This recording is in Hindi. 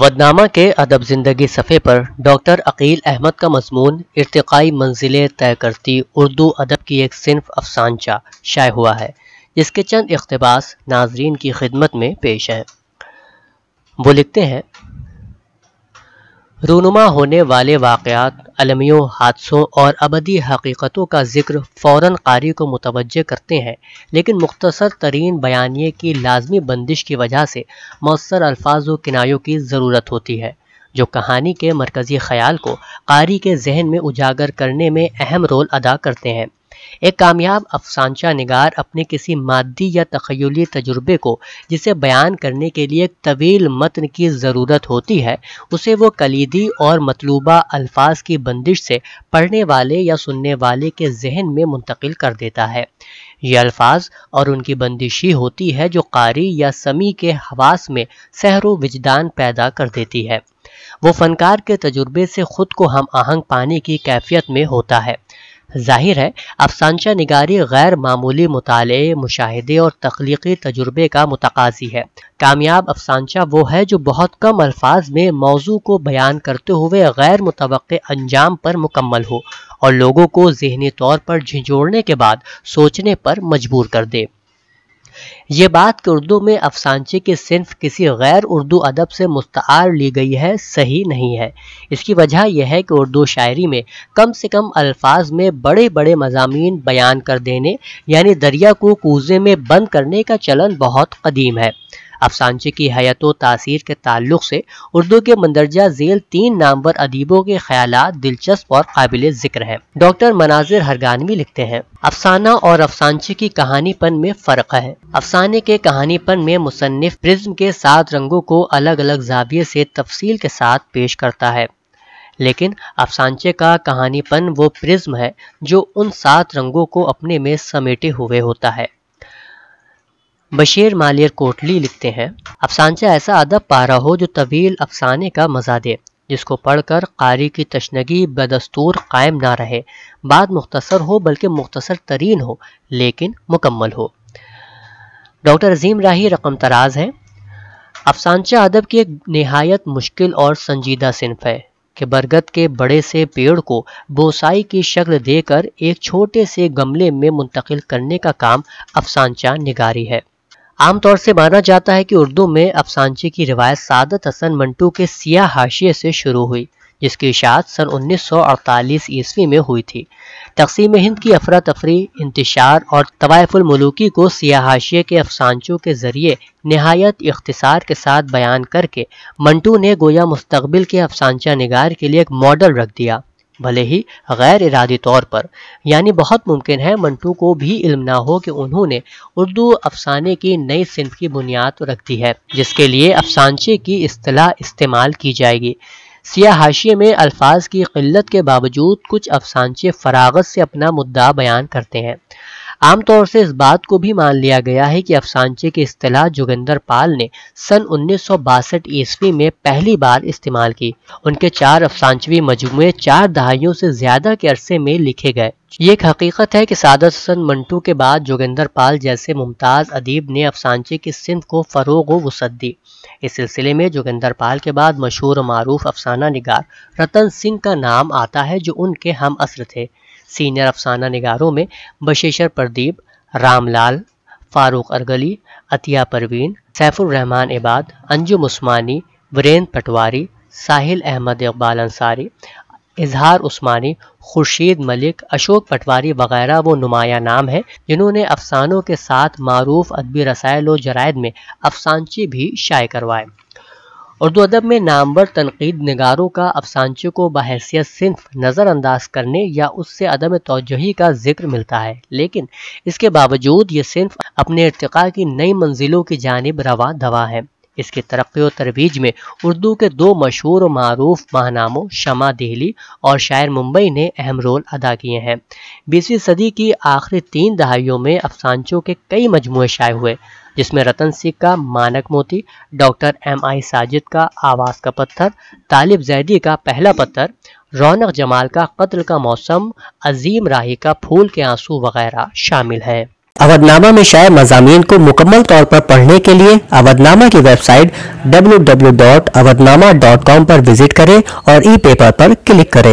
वदनामा के अदब ज़िंदगी सफ़े पर डॉक्टर अकील अहमद का मजमून इरतकई मंजिलें तय करती उर्दू अदब की एक सिर्फ अफसानचा शाये हुआ है जिसके चंद इकतबास नाजरीन की खिदमत में पेश हैं वो लिखते हैं रूनुमा होने वाले वाकयात अलमियों हादसों और अबदी हकीकतों का जिक्र फौरन कारी को मुतवजह करते हैं लेकिन मुख्तसर तरीन बयानी की लाजमी बंदिश की वजह से मौसर अल्फाज व किनायों की ज़रूरत होती है जो कहानी के मरकज़ी ख्याल को कारी के जहन में उजागर करने में अहम रोल अदा करते हैं एक कामयाब अफसानशा नगार अपने किसी मादी या तखयली तजुर्बे को जिसे बयान करने के लिए एक तवील मतन की ज़रूरत होती है उसे वो कलीदी और मतलूबा अल्फाज की बंदिश से पढ़ने वाले या सुनने वाले के जहन में मुंतकिल कर देता है ये अल्फाज और उनकी बंदिशी होती है जो कारी या समी के हवास में सहरो विजदान पैदा कर देती है वो फ़नकार के तजुर्बे से ख़ुद को हम आहंग पाने की कैफियत में होता है जाहिर है अफसानचा निगारी गैर मामूली मुताले मुशाहदे और तख्लीकी तजुर्बे का मतकाजी है कामयाब अफसानचा वो है जो बहुत कम अल्फाज में मौजू को बयान करते हुए गैर मुतव अंजाम पर मुकम्मल हो और लोगों को जहनी तौर पर झिझोड़ने के बाद सोचने पर मजबूर कर दे ये बात कि उर्दू में अफसानचे की सिर्फ किसी गैर उर्दू अदब से मुस्तार ली गई है सही नहीं है इसकी वजह यह है कि उर्दू शायरी में कम से कम अल्फाज में बड़े बड़े मजामी बयान कर देने यानी दरिया को कूजे में बंद करने का चलन बहुत कदीम है अफसानचे की हयात व तासीर के ताल्लुक से उर्दू के मंदरजा जेल तीन नामवर अदीबों के ख्याल दिलचस्प और काबिल जिक्र है डॉक्टर मनाजिर हरगानवी लिखते हैं अफसाना और अफसानचे की कहानीपन में फ़र्क है अफसाने के कहानीपन में मुसनफ प्रिज्म के सात रंगों को अलग अलग जाविये से तफसील के साथ पेश करता है लेकिन अफसानचे का कहानीपन वो प्रिज्म है जो उन सात रंगों को अपने में समेटे हुए होता है बशीर मालियर कोटली लिखते हैं अफसानचा ऐसा अदब पा रहा हो जो तवील अफसाने का मजा दे जिसको पढ़कर कारी की तशनगी बदस्तूर कायम ना रहे बाद मुख्तसर हो बल्कि मुख्तसर तरीन हो लेकिन मुकम्मल हो डॉक्टर अजीम राही रकम तराज है अफसानचा अदब की एक नहायत मुश्किल और संजीदा सिनफ है कि बरगद के बड़े से पेड़ को बोसाई की शक्ल देकर एक छोटे से गमले में मुंतकिल करने का काम अफसानचा निगारी है आमतौर से माना जाता है कि उर्दू में अफसानचे की रिवायत सादत हसन मंटू के सिया हाशिए से शुरू हुई जिसकी इशात सन 1948 ईस्वी में हुई थी तकसीम हिंद की अफरा तफरी इंतशार और तवायफुलमलूकी को सिया हाशिए के अफसानचों के ज़रिए नहायत इख्तसार के साथ बयान करके मंटू ने गोया मुस्तबिल के अफसानचा निगार के लिए एक मॉडल रख दिया भले ही गैर इरादी तौर पर यानी बहुत मुमकिन है मंटू को भी इल्म ना हो कि उन्होंने उर्दू अफसाने की नई सिंफ की बुनियाद रख दी है जिसके लिए अफसानचे की अतलाह इस्तेमाल की जाएगी सिया हाशिए में अल्फाज की किल्लत के बावजूद कुछ अफसानचे फरागत से अपना मुद्दा बयान करते हैं आमतौर से इस बात को भी मान लिया गया है कि अफसानचे की अतलाह जोगिंदर पाल ने सन उन्नीस ईस्वी में पहली बार इस्तेमाल की उनके चार अफसांचवी मजमुए चार दहाइयों से ज्यादा के अरसे में लिखे गए ये एक हकीकत है कि सादत हसन मंटू के बाद जोगिंदर पाल जैसे मुमताज़ अदीब ने अफसानचे की सिंध को फ़रोग वसत दी इस सिलसिले में जोगिंदर पाल के बाद मशहूर मरूफ अफसाना निगार रतन सिंह का नाम आता है जो उनके हम असर थे सीनियर अफसाना निगारों में बशेशर प्रदीप रामलाल फारूक अरगली अतिया परवीन सैफुररहमान इबाद अंजुम उस्मानी वीरेंद्र पटवारी साहिल अहमद इकबाल अंसारी इजहार उस्मानी खुर्शीद मलिक अशोक पटवारी वगैरह वो नुमाया नाम हैं जिन्होंने अफसानों के साथ मारूफ अदबी रसायल व जरायद में अफसानची भी शाये करवाए उर्दू अदब में नामवर तनकीद नगारों का अफसानचों को बहसीत सिंफ नज़रअंदाज करने या उससे अदम तोजही का जिक्र मिलता है लेकिन इसके बावजूद ये सिंफ अपने इरतका की नई मंजिलों की जानब रवा दवा है इसकी तरक्की और तरवीज में उर्दू के दो मशहूर और मरूफ माहनामों शमा दिल्ली और शायर मुंबई ने अहम रोल अदा किए हैं बीसवीं सदी की आखिरी तीन दहाइयों में अफसानचों के कई मजमू शाये हुए जिसमें रतन सिंह का मानक मोती डॉक्टर एम आई साजिद का आवास का पत्थर तालिब जैदी का पहला पत्थर रौनक जमाल का कत्ल का मौसम अजीम राही का फूल के आंसू वगैरह शामिल है अवधनामा में शायद मजामी को मुकम्मल तौर पर पढ़ने के लिए अवधनामा की वेबसाइट कॉम पर विजिट करें और ई पेपर पर क्लिक करें